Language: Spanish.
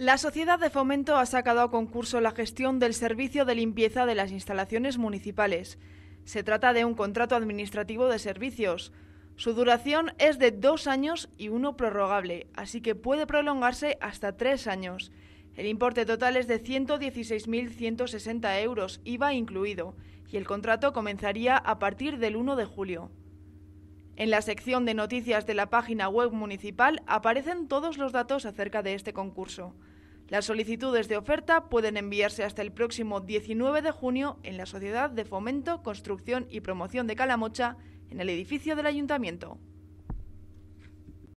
La Sociedad de Fomento ha sacado a concurso la gestión del servicio de limpieza de las instalaciones municipales. Se trata de un contrato administrativo de servicios. Su duración es de dos años y uno prorrogable, así que puede prolongarse hasta tres años. El importe total es de 116.160 euros, IVA incluido, y el contrato comenzaría a partir del 1 de julio. En la sección de noticias de la página web municipal aparecen todos los datos acerca de este concurso. Las solicitudes de oferta pueden enviarse hasta el próximo 19 de junio en la Sociedad de Fomento, Construcción y Promoción de Calamocha, en el edificio del Ayuntamiento.